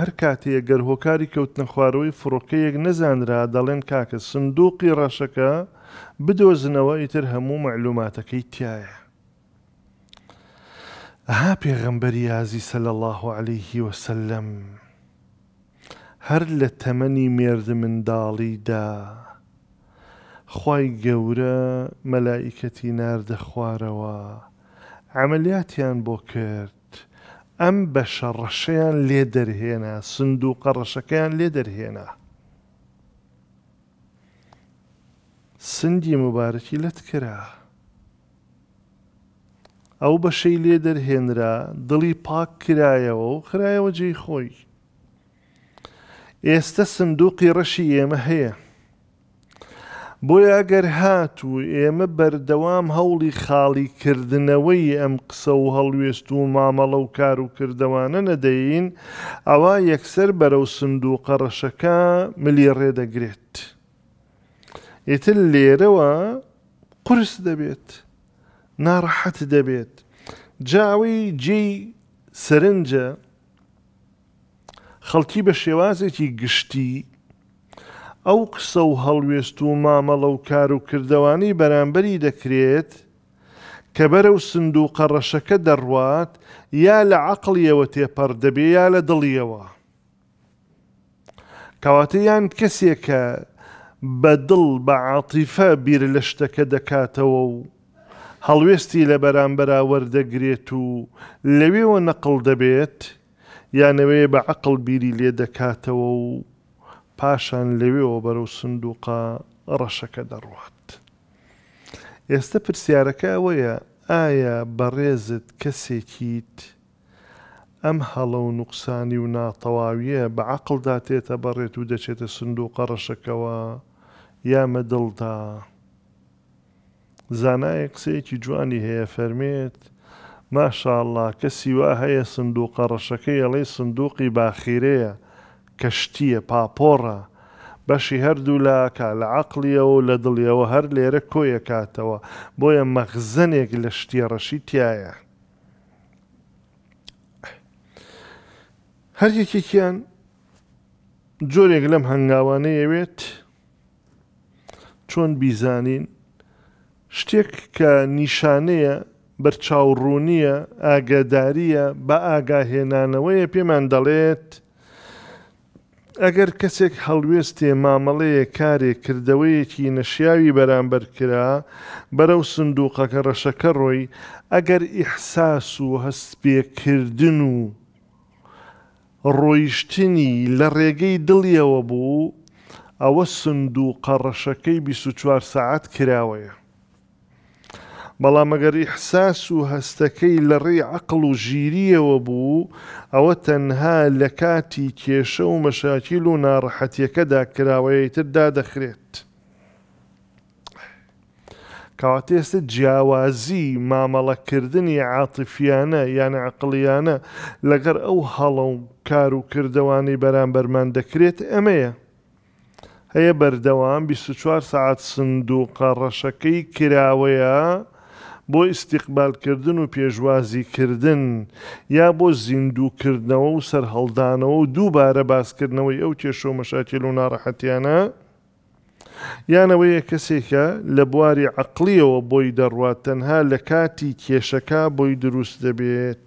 هەر کاتەیە گەر هۆکاری کەوتنە خوارەوەی فڕۆکەیەک نەزانرا دەڵێن کاکە سندوقی ڕەشەکە بدۆزنەوە ئیتر هەموو معلوماتەکەی تایە. ئەها پێغەمبەری یازی سەل الله عليهەیهی وسلم هەر لە تەمەنی مێرد منداڵیدا خی گەورە مەلایکەتی ناردە خوارەوە عملیاتیان بۆ کرد ئەم بە شەڕەشەیان لێ دەرهێنا سند و قەڕەشەکەیان لێ دەرهێنا سندی مبارەتی لەت کرا ئەو بەشەی لێ دەرهێنرا دڵی پاک کرایەوە و خرایەوە جێی خۆی ئێستا سندوقی ڕەشی ئێمە هەیە بۆیە ئەگەر هات و ئێمە بەردەوام هەوڵی خاڵیکردنەوەی ئەم قسە و هەڵوێست و مامەڵە و کار و کردەوانە نەدەین ئەوە یەکسەر بەرەو سند و قەڕەشەکە ملی ڕێدەگرێت. ئێتر لێرەوە قرس دەبێت، ناڕەحەت دەبێت، جاوی جێی سرنجە خەڵکی بە شێوازێکی گشتی ئەو قسە و هەڵوێست و مامەڵە و کار و کردەوانی بەرامبەری دەکرێت کە بەرەو سندوقە ڕەشەکە دەڕوات یا لە عقلیەوە تێپەر دەبێ یا لە دڵیەوە. کەواتە یان کەسێکە بە دڵ بە عاتیفە بیر لە شتەکە دەکاتەوە و هەڵوێستی لە بەرامبەرا وەردەگرێت و لەوێوە نەقل دەبێت یانەوەی بە عقل بیری لێ دەکاتەوە و پاشان لەوێەوە بەرەو سندوقا ڕەشەکە دەڕوات. ئێستا پرسیارەکە ئەوەیە ئایا بەڕێزت کەسێکیت ئەم هەڵە و نوقسانی و ناتەواویە بە عقلدا تێتە بەڕێت و دەچێتە سندوقە ڕەشەکەەوە یامە دڵدا. زانایە قسەیەکی جوانی هەیە فەرمێت، ماشاءله کەسی وا هەیە سندوقە ڕەشەکەی ئەڵێ سندوقی باخیرەیە کەشتیە پاپۆڕە بەشی هەردوو لاکە لە عقلیەوە و لە دڵیەوە هەر لێرە کۆیە کاتەوە بۆیە مەخزنێک لە شتی ڕەشی تایە. هەر یەکێکیان جۆرێک لەم هەنگاوانەیەوێت چۆن بیزانین شتێک کە نیشانەیە بەرچاوڕوونیە ئاگاداریە بە ئاگاهێنانەوەیە پێمان دەڵێت، ئەگەر کەسێک هەڵوێستێ مامەڵەیە کارێک کردەوەیەکی نەشیاوی بەرامبەر کرا بەرەو سندوقەکە ڕەشەکە ڕۆی ئەگەر ئیحساس و هەستپێکردن و ڕۆیشتنی لە ڕێگەی دڵیەوە بوو ئەوە سندوقە ڕەشەکەی 24 ساعت کراوەیە. بەڵام ئەگەری حساس و هەستەکەی لە ڕێ عقل و ژیریەوە بوو ئەوە تەنها لە کاتی کێشە و مەشاکیل و ناڕەحەتیەکەدا کراوەیە تردا دەخرێت. کەواتە ئێستا جیاوازی مامەڵەکردنی عاتفیانە یان عقلیانە لەگەر ئەو هەڵە و کار و کردوانی بەرامبەرمان دەکرێت ئەمەیە. هەیە بەردەوام 24 سعات سندوقە ڕەشەکەی کراوەیە بۆ ئیسیقبالکردن و پێشوازیکردن یا بۆ زیندووکردنەوە و سەررهڵدانەوە و دووبارە باسکردنەوەی ئەو کێشۆ مەشاکل و ناڕەحەتیانە یانەوەیە کەسێکە لە بواری عقلیەوە بۆی دەڕوات تەنها لە کاتی کێشەکە بۆی دروست دەبێت.